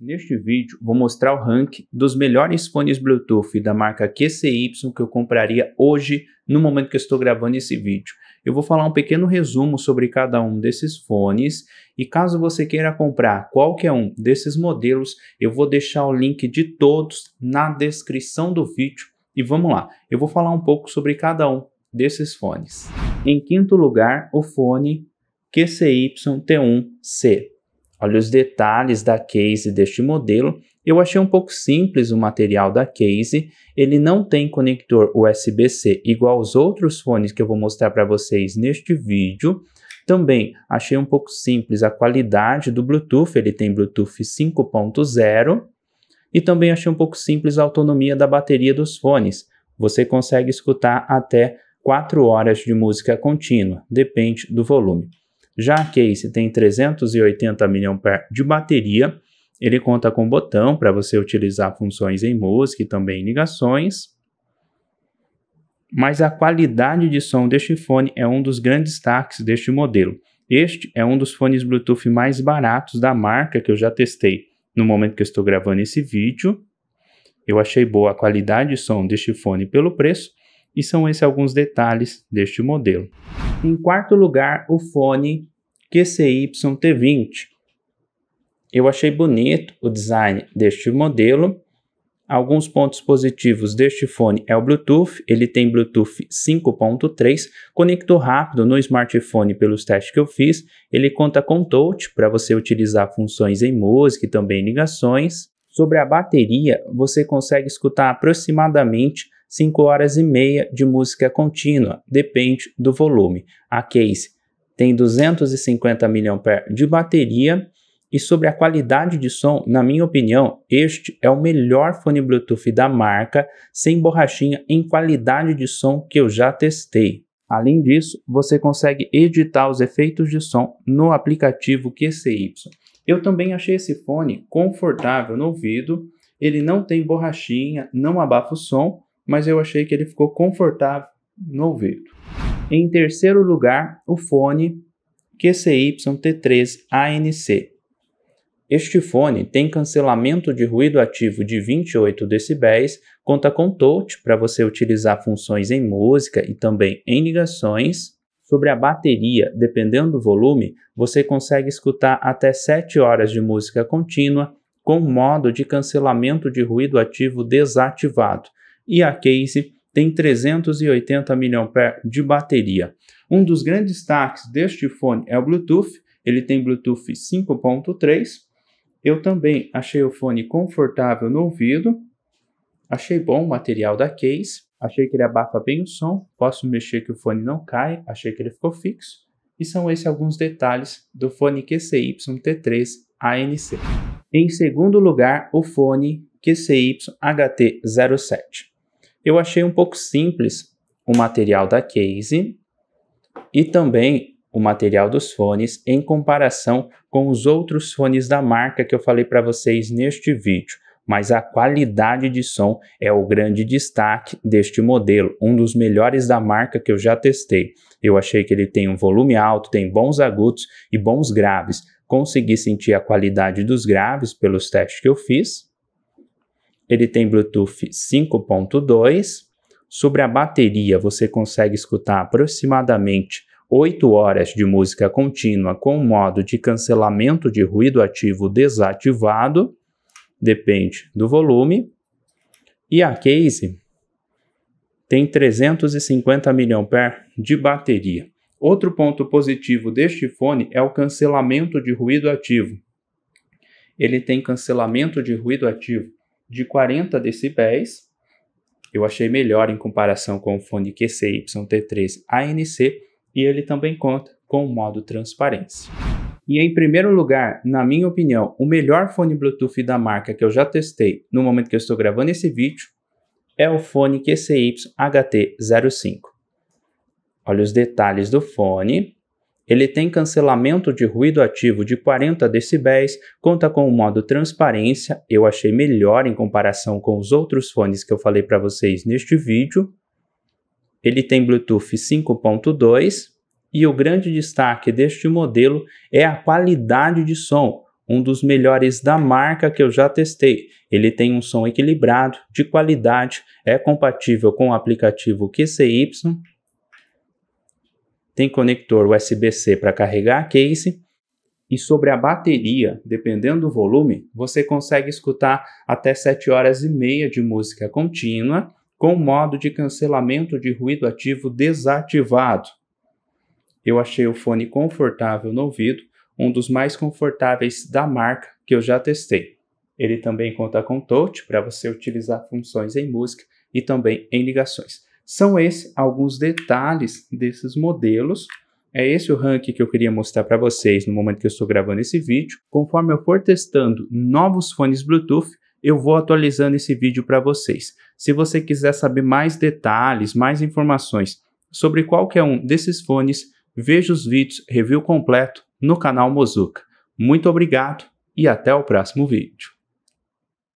Neste vídeo, vou mostrar o ranking dos melhores fones Bluetooth da marca QCY que eu compraria hoje no momento que eu estou gravando esse vídeo. Eu vou falar um pequeno resumo sobre cada um desses fones e caso você queira comprar qualquer um desses modelos, eu vou deixar o link de todos na descrição do vídeo. E vamos lá, eu vou falar um pouco sobre cada um desses fones. Em quinto lugar, o fone QCY T1C. Olha os detalhes da case deste modelo. Eu achei um pouco simples o material da case. Ele não tem conector USB-C igual aos outros fones que eu vou mostrar para vocês neste vídeo. Também achei um pouco simples a qualidade do Bluetooth. Ele tem Bluetooth 5.0. E também achei um pouco simples a autonomia da bateria dos fones. Você consegue escutar até 4 horas de música contínua, depende do volume. Já a case tem 380 mAh de bateria, ele conta com botão para você utilizar funções em música e também ligações. Mas a qualidade de som deste fone é um dos grandes destaques deste modelo. Este é um dos fones Bluetooth mais baratos da marca que eu já testei. No momento que eu estou gravando esse vídeo, eu achei boa a qualidade de som deste fone pelo preço e são esses alguns detalhes deste modelo. Em quarto lugar, o fone QCY T20. Eu achei bonito o design deste modelo. Alguns pontos positivos deste fone é o Bluetooth, ele tem Bluetooth 5.3, Conectou rápido no smartphone pelos testes que eu fiz, ele conta com touch para você utilizar funções em música e também ligações. Sobre a bateria, você consegue escutar aproximadamente 5 horas e meia de música contínua, depende do volume. A case tem 250 mAh de bateria e sobre a qualidade de som, na minha opinião, este é o melhor fone Bluetooth da marca, sem borrachinha em qualidade de som que eu já testei. Além disso, você consegue editar os efeitos de som no aplicativo QCY. Eu também achei esse fone confortável no ouvido, ele não tem borrachinha, não abafa o som mas eu achei que ele ficou confortável no ouvido. Em terceiro lugar, o fone QCY-T3-ANC. Este fone tem cancelamento de ruído ativo de 28 decibéis, conta com touch para você utilizar funções em música e também em ligações. Sobre a bateria, dependendo do volume, você consegue escutar até 7 horas de música contínua com modo de cancelamento de ruído ativo desativado e a Case tem 380 mAh de bateria. Um dos grandes destaques deste fone é o Bluetooth, ele tem Bluetooth 5.3. Eu também achei o fone confortável no ouvido, achei bom o material da case, achei que ele abafa bem o som, posso mexer que o fone não cai, achei que ele ficou fixo. E são esses alguns detalhes do fone QCY-T3 ANC. Em segundo lugar, o fone QCY-HT07. Eu achei um pouco simples o material da case e também o material dos fones em comparação com os outros fones da marca que eu falei para vocês neste vídeo. Mas a qualidade de som é o grande destaque deste modelo, um dos melhores da marca que eu já testei. Eu achei que ele tem um volume alto, tem bons agudos e bons graves. Consegui sentir a qualidade dos graves pelos testes que eu fiz ele tem Bluetooth 5.2. Sobre a bateria, você consegue escutar aproximadamente 8 horas de música contínua com modo de cancelamento de ruído ativo desativado, depende do volume. E a case tem 350 mAh de bateria. Outro ponto positivo deste fone é o cancelamento de ruído ativo. Ele tem cancelamento de ruído ativo de 40 decibéis, eu achei melhor em comparação com o fone QCY-T3 ANC e ele também conta com o modo transparência. E em primeiro lugar, na minha opinião, o melhor fone Bluetooth da marca que eu já testei no momento que eu estou gravando esse vídeo é o fone QCY HT05. Olha os detalhes do fone. Ele tem cancelamento de ruído ativo de 40 decibéis, conta com o modo transparência, eu achei melhor em comparação com os outros fones que eu falei para vocês neste vídeo. Ele tem Bluetooth 5.2 e o grande destaque deste modelo é a qualidade de som, um dos melhores da marca que eu já testei. Ele tem um som equilibrado, de qualidade, é compatível com o aplicativo QCY tem conector USB-C para carregar a case e sobre a bateria, dependendo do volume, você consegue escutar até 7 horas e meia de música contínua com modo de cancelamento de ruído ativo desativado. Eu achei o fone confortável no ouvido, um dos mais confortáveis da marca que eu já testei. Ele também conta com touch para você utilizar funções em música e também em ligações. São esses alguns detalhes desses modelos. É esse o ranking que eu queria mostrar para vocês no momento que eu estou gravando esse vídeo. Conforme eu for testando novos fones Bluetooth, eu vou atualizando esse vídeo para vocês. Se você quiser saber mais detalhes, mais informações sobre qualquer um desses fones, veja os vídeos review completo no canal Mozuka. Muito obrigado e até o próximo vídeo.